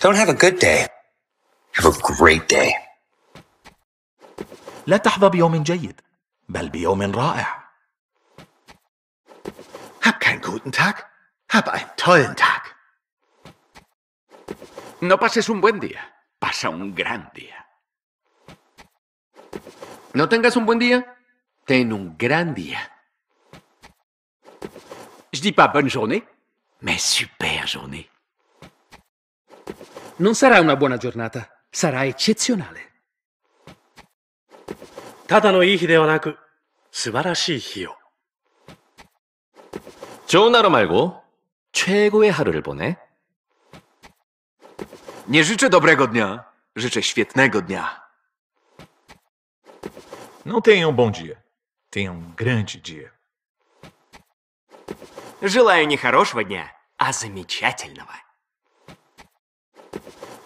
Don't have a good day. Have a great day. لا تحظى بيوم جيد بل بيوم رائع. Hab keinen guten Tag, hab einen tollen Tag. No pases un buen día, pasa un gran día. No tengas un buen día, ten un gran día. Je dis pas bonne journée, mais super journée. non sarà una buona giornata, sarà eccezionale. ただのいい日ではなく、素晴らしい日よ。 좋은 하루 말고 최고의 하루를 보내. Nie życzę dobrego dnia. Życzę świetnego dnia. Não tenha um bom dia. Tenha um grande dia. Желаю не хорошего дня, а замечательного.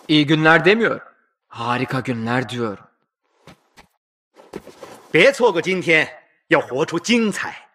İyi günler demiyor. Harika günler diyor. 别错过今天，要活出精彩。